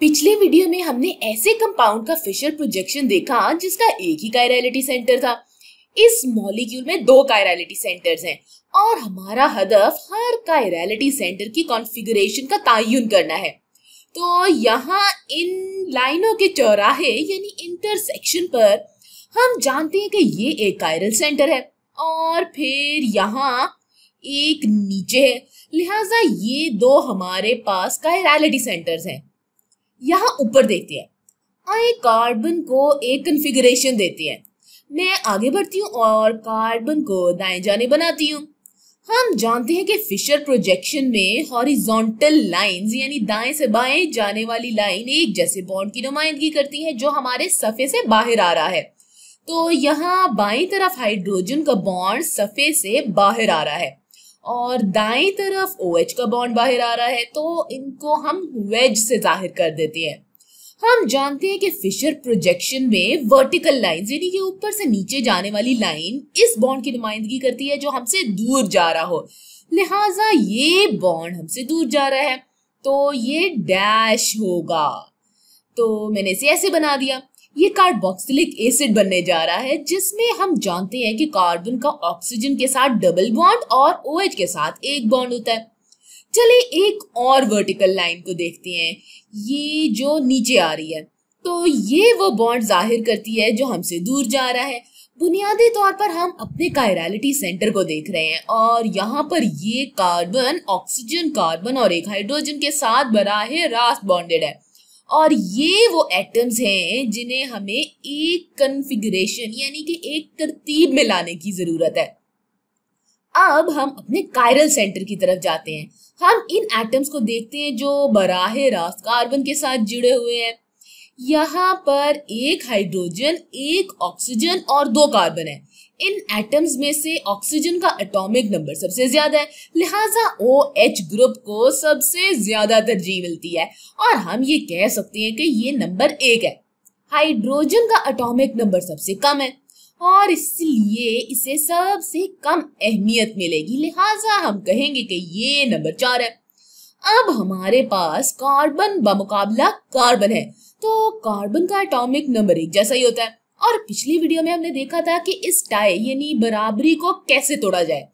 पिछले वीडियो में हमने ऐसे कंपाउंड का फिशर प्रोजेक्शन देखा जिसका एक ही कायरालिटी सेंटर था इस मॉलिक्यूल में दो कायरालिटी सेंटर्स हैं और हमारा हदफ हर कायरालिटी सेंटर की कॉन्फ़िगरेशन का तयन करना है तो यहाँ इन लाइनों के चौराहे यानी इंटरसेक्शन पर हम जानते हैं कि ये एक कायरल सेंटर है और फिर यहाँ एक नीचे है लिहाजा ये दो हमारे पास कायरालिटी सेंटर्स हैं यहाँ ऊपर देती है और एक कार्बन को एक कन्फिग्रेशन देती है मैं आगे बढ़ती हूँ और कार्बन को दाएं जाने बनाती हूँ हम जानते हैं कि फिशर प्रोजेक्शन में हॉरिजॉन्टल लाइंस यानी दाएं से बाएं जाने वाली लाइन एक जैसे बॉन्ड की नुमाइंदगी करती है जो हमारे सफ़े से बाहर आ रहा है तो यहाँ बाई तरफ हाइड्रोजन का बॉन्ड सफ़े से बाहर आ रहा है और दाएं तरफ ओ OH का बॉन्ड बाहर आ रहा है तो इनको हम वेज से जाहिर कर देते हैं हम जानते हैं कि फिशर प्रोजेक्शन में वर्टिकल लाइन यानी कि ऊपर से नीचे जाने वाली लाइन इस बॉन्ड की नुमाइंदगी करती है जो हमसे दूर जा रहा हो लिहाजा ये बॉन्ड हमसे दूर जा रहा है तो ये डैश होगा तो मैंने इसे ऐसे बना दिया ये कार्बोक्सिलिक एसिड बनने जा रहा है जिसमें हम जानते हैं कि कार्बन का ऑक्सीजन के साथ डबल बॉन्ड और ओ OH के साथ एक बॉन्ड होता है चलिए एक और वर्टिकल लाइन को देखते हैं ये जो नीचे आ रही है तो ये वो बॉन्ड जाहिर करती है जो हमसे दूर जा रहा है बुनियादी तौर पर हम अपने कायरालिटी सेंटर को देख रहे हैं और यहाँ पर ये कार्बन ऑक्सीजन कार्बन और एक हाइड्रोजन के साथ बराह रास्त बॉन्डेड है और ये वो एटम्स हैं जिन्हें हमें एक कन्फिग्रेशन यानी कि एक तरतीब में लाने की ज़रूरत है अब हम अपने कायरल सेंटर की तरफ जाते हैं हम इन एटम्स को देखते हैं जो बराह रास्त कार्बन के साथ जुड़े हुए हैं यहाँ पर एक हाइड्रोजन एक ऑक्सीजन और दो कार्बन है इन एटम्स में से ऑक्सीजन का एटॉमिक नंबर सबसे ज्यादा है लिहाजा ओ एच ग्रुप को सबसे ज्यादा तरजीह मिलती है और हम ये कह सकते हैं कि ये नंबर एक है हाइड्रोजन का एटॉमिक नंबर सबसे कम है और इसलिए इसे सबसे कम अहमियत मिलेगी लिहाजा हम कहेंगे कि ये नंबर चार है अब हमारे पास कार्बन बमुकाबला कार्बन है तो कार्बन का एटॉमिक नंबर एक जैसा ही होता है और पिछली वीडियो में हमने देखा था कि इस टाई यानी बराबरी को कैसे तोड़ा जाए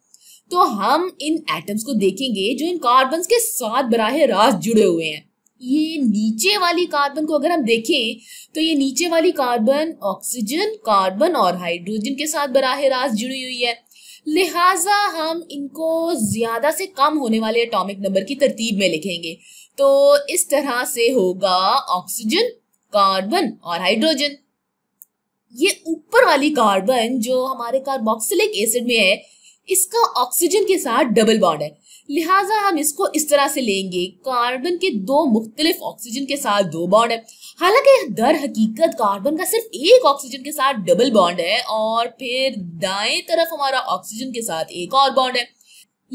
तो हम इन एटम्स को देखेंगे जो इन कार्बन के साथ बराह रास्त जुड़े हुए हैं ये नीचे वाली कार्बन को अगर हम देखें तो ये नीचे वाली कार्बन ऑक्सीजन कार्बन और हाइड्रोजन के साथ बराह रास्त जुड़ी हुई है लिहाजा हम इनको ज्यादा से कम होने वाले एटॉमिक नंबर की तरतीब में लिखेंगे तो इस तरह से होगा ऑक्सीजन कार्बन और हाइड्रोजन ये ऊपर वाली कार्बन जो हमारे कार्बोक्सिलिक एसिड में है इसका ऑक्सीजन के साथ डबल बॉन्ड है लिहाजा हम इसको इस तरह से लेंगे कार्बन के दो मुख्तलिफ ऑक्सीजन के साथ दो बॉन्ड है हालांकि दर हकीकत कार्बन का सिर्फ एक ऑक्सीजन के साथ डबल बॉन्ड है और फिर दाएं तरफ हमारा ऑक्सीजन के साथ एक और बॉन्ड है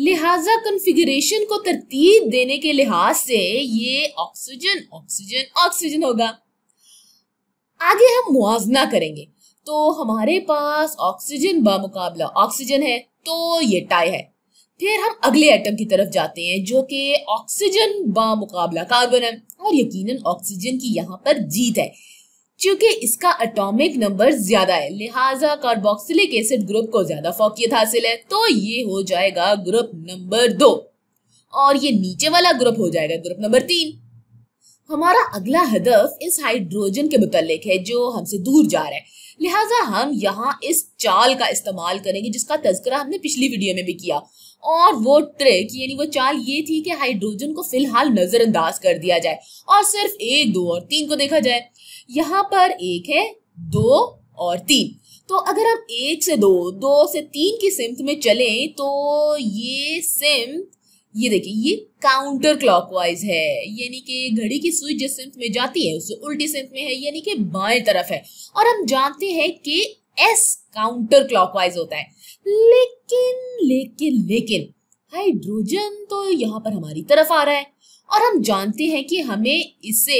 लिहाजा कन्फिग्रेशन को तरतीब देने के लिहाज से ये ऑक्सीजन ऑक्सीजन ऑक्सीजन होगा आगे हम मुआवजना करेंगे तो हमारे पास ऑक्सीजन बामुकाबला ऑक्सीजन है तो ये टाई है फिर हम अगले एटम की तरफ जाते हैं जो कि ऑक्सीजन बामुकाबला कार्बन है और यकीनन ऑक्सीजन की यहाँ पर जीत है क्योंकि इसका एटॉमिक नंबर ज्यादा है लिहाजा कार्बोक्सिलिक एसिड ग्रुप को ज्यादा फोकियत हासिल है तो ये हो जाएगा ग्रुप नंबर दो और ये नीचे वाला ग्रुप हो जाएगा ग्रुप नंबर तीन हमारा अगला हदफ इस हाइड्रोजन के मुतालिक है जो हमसे दूर जा रहा है लिहाजा हम यहाँ इस चाल का इस्तेमाल करेंगे जिसका तस्करा हमने पिछली वीडियो में भी किया और वो ट्रिक यानी वो चाल ये थी कि हाइड्रोजन को फिलहाल नज़रअंदाज कर दिया जाए और सिर्फ एक दो और तीन को देखा जाए यहाँ पर एक है दो और तीन तो अगर हम एक से दो दो से तीन की सिमत में चलें तो ये सिमत ये देखिए ये काउंटर क्लॉकवाइज है यानी कि घड़ी की सुई जिस सिंथ में जाती है उससे उल्टी सिंथ में है यानी कि बाएं तरफ है और हम जानते हैं कि एस काउंटर क्लॉकवाइज होता है लेकिन लेकिन लेकिन हाइड्रोजन तो यहाँ पर हमारी तरफ आ रहा है और हम जानते हैं कि हमें इसे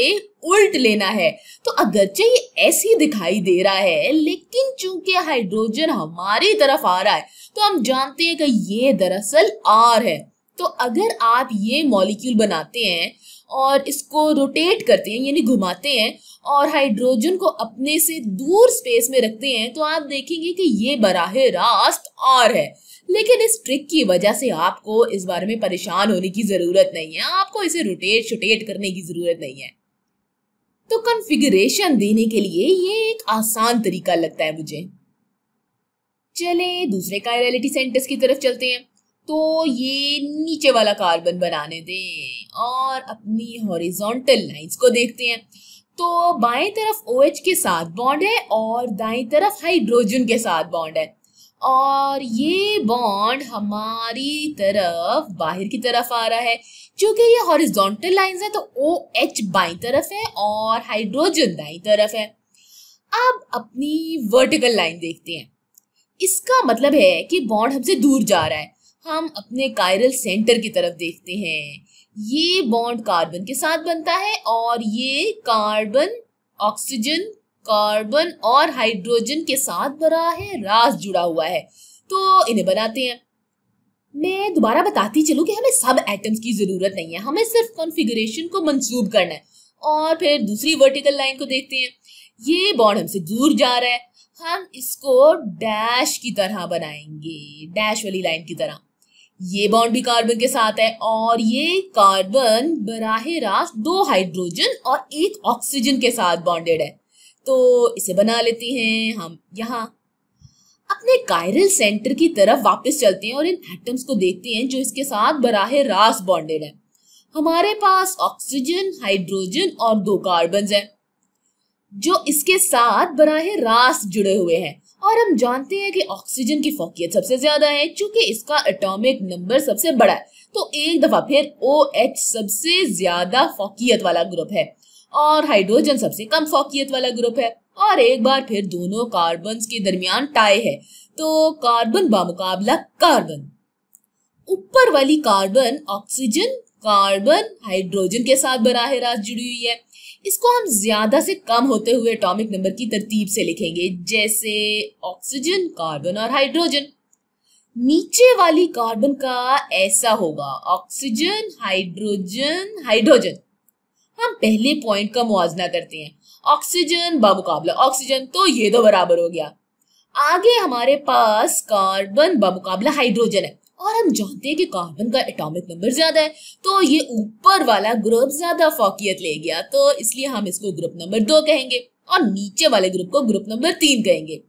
उल्ट लेना है तो अगरचे ये ऐसी दिखाई दे रहा है लेकिन चूंकि हाइड्रोजन हमारी तरफ आ रहा है तो हम जानते हैं कि ये दरअसल आर है तो अगर आप ये मॉलिक्यूल बनाते हैं और इसको रोटेट करते हैं यानी घुमाते हैं और हाइड्रोजन को अपने से दूर स्पेस में रखते हैं तो आप देखेंगे कि ये बराह रास्त और है लेकिन इस ट्रिक की वजह से आपको इस बारे में परेशान होने की ज़रूरत नहीं है आपको इसे रोटेट शोटेट करने की ज़रूरत नहीं है तो कॉन्फ़िगरेशन देने के लिए ये एक आसान तरीका लगता है मुझे चले दूसरे कायरलिटी सेंटर्स की तरफ चलते हैं तो ये नीचे वाला कार्बन बनाने दें और अपनी हॉरिजॉन्टल लाइंस को देखते हैं तो बाएं तरफ ओ OH के साथ बॉन्ड है और दाएं तरफ हाइड्रोजन के साथ बॉन्ड है और ये बॉन्ड हमारी तरफ बाहर की तरफ आ रहा है क्योंकि ये हॉरिजॉन्टल लाइंस है तो ओ OH बाई तरफ है और हाइड्रोजन दाएं तरफ है अब अपनी वर्टिकल लाइन देखते हैं इसका मतलब है कि बॉन्ड हमसे दूर जा रहा है हम अपने कायरल सेंटर की तरफ देखते हैं ये बॉन्ड कार्बन के साथ बनता है और ये कार्बन ऑक्सीजन कार्बन और हाइड्रोजन के साथ बना है रास जुड़ा हुआ है तो इन्हें बनाते हैं मैं दोबारा बताती चलूँ कि हमें सब एटम्स की ज़रूरत नहीं है हमें सिर्फ कॉन्फ़िगरेशन को मंसूब करना है और फिर दूसरी वर्टिकल लाइन को देखते हैं ये बॉन्ड हमसे दूर जा रहा है हम इसको डैश की तरह बनाएंगे डैश वाली लाइन की तरह ये बॉन्ड भी कार्बन के साथ है और ये कार्बन बराह रास्त दो हाइड्रोजन और एक ऑक्सीजन के साथ बॉन्डेड है तो इसे बना लेते हैं हम यहाँ अपने कायरल सेंटर की तरफ वापस चलते हैं और इन एटम्स को देखते हैं जो इसके साथ बराह रास बॉन्डेड है हमारे पास ऑक्सीजन हाइड्रोजन और दो कार्बन हैं जो इसके साथ बराह रास जुड़े हुए हैं और हम जानते हैं कि ऑक्सीजन की फोकियत सबसे ज्यादा है क्योंकि इसका एटॉमिक नंबर सबसे बड़ा है तो एक दफा फिर ओ एच सबसे ज्यादा फोकियत वाला ग्रुप है और हाइड्रोजन सबसे कम फोकियत वाला ग्रुप है और एक बार फिर दोनों कार्बन के दरमियान टाई है तो कार्बन बामुकाबला कार्बन ऊपर वाली कार्बन ऑक्सीजन कार्बन हाइड्रोजन के साथ बराह रास्त जुड़ी हुई है इसको हम ज्यादा से कम होते हुए एटॉमिक नंबर की तरतीब से लिखेंगे जैसे ऑक्सीजन कार्बन और हाइड्रोजन नीचे वाली कार्बन का ऐसा होगा ऑक्सीजन हाइड्रोजन हाइड्रोजन हम पहले पॉइंट का मुआजना करते हैं ऑक्सीजन बामुकाबला ऑक्सीजन तो ये तो बराबर हो गया आगे हमारे पास कार्बन बामुकाबला हाइड्रोजन है और हम जानते हैं कि कार्बन का एटॉमिक नंबर ज्यादा है तो ये ऊपर वाला ग्रुप ज्यादा फोकियत ले गया तो इसलिए हम इसको ग्रुप नंबर दो कहेंगे और नीचे वाले ग्रुप को ग्रुप नंबर तीन कहेंगे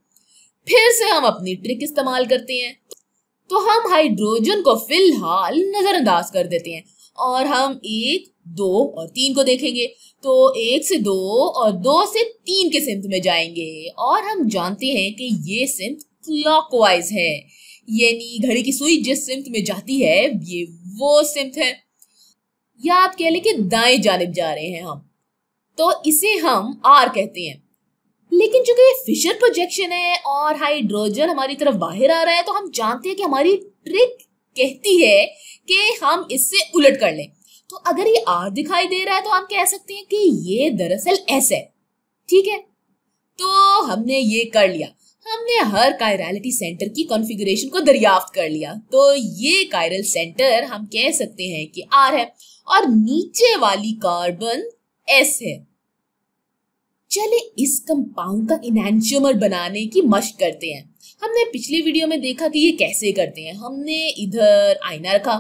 फिर से हम अपनी ट्रिक इस्तेमाल करते हैं तो हम हाइड्रोजन को फिलहाल नजरअंदाज कर देते हैं और हम एक दो और तीन को देखेंगे तो एक से दो और दो से तीन के सिंथ में जाएंगे और हम जानते हैं कि ये सिंथ क्लॉकवाइज है यानी घड़ी की सुई जिस सिमत में जाती है ये वो सिमत है या आप कह लें कि दाएं जानब जा रहे हैं हम तो इसे हम आर कहते हैं लेकिन चूंकि ये फिशर प्रोजेक्शन है और हाइड्रोजन हमारी तरफ बाहर आ रहा है तो हम जानते हैं कि हमारी ट्रिक कहती है कि हम इससे उलट कर लें तो अगर ये आर दिखाई दे रहा है तो हम कह सकते हैं कि ये दरअसल ऐसा है ठीक है तो हमने ये कर लिया हमने हर कायरलिटी सेंटर की कॉन्फ़िगरेशन को दरियाफ्त कर लिया तो ये कायरल सेंटर हम कह सकते हैं कि आर है और नीचे वाली कार्बन एस है चले इस कंपाउंड का इनैंशियमर बनाने की मशक करते हैं हमने पिछले वीडियो में देखा कि ये कैसे करते हैं हमने इधर आईना रखा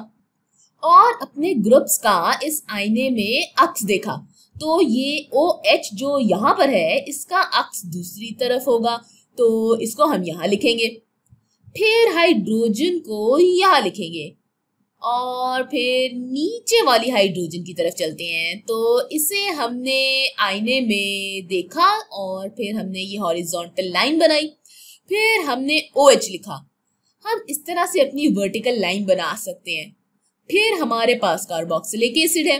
और अपने ग्रुप्स का इस आईने में अक्स देखा तो ये ओ OH एच जो यहाँ पर है इसका अक्स दूसरी तरफ होगा तो इसको हम यहाँ लिखेंगे फिर हाइड्रोजन को यहाँ लिखेंगे और फिर नीचे वाली हाइड्रोजन की तरफ चलते हैं तो इसे हमने आईने में देखा और फिर हमने ये हॉरिजॉन्टल लाइन बनाई फिर हमने ओ OH लिखा हम इस तरह से अपनी वर्टिकल लाइन बना सकते हैं फिर हमारे पास कार्बोक्सिलिक एसिड है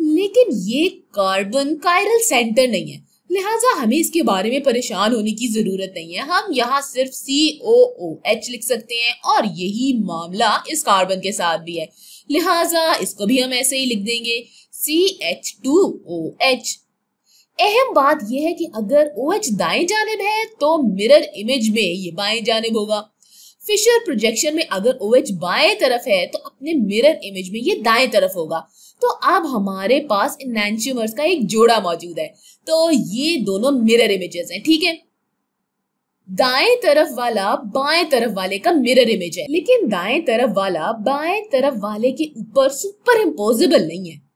लेकिन ये कार्बन कायरल सेंटर नहीं है लिहाजा हमें इसके बारे में परेशान होने की ज़रूरत नहीं है हम यहाँ सिर्फ सी ओ ओ एच लिख सकते हैं और यही मामला इस कार्बन के साथ भी है लिहाजा इसको भी हम ऐसे ही लिख देंगे C H two O H अहम बात यह है कि अगर ओ OH एच दाएं जानेब है तो मिरर इमेज में ये बाएं जानेब होगा फिशर प्रोजेक्शन में अगर ओ एच बाएं तरफ है तो अपने मिरर इमेज में ये दाएं तरफ होगा तो अब हमारे पास नैंशियमर्स का एक जोड़ा मौजूद है तो ये दोनों मिरर इमेजेस हैं ठीक है दाएं तरफ वाला बाएं तरफ वाले का मिरर इमेज है लेकिन दाएं तरफ वाला बाएं तरफ वाले के ऊपर सुपर इम्पोजिबल नहीं है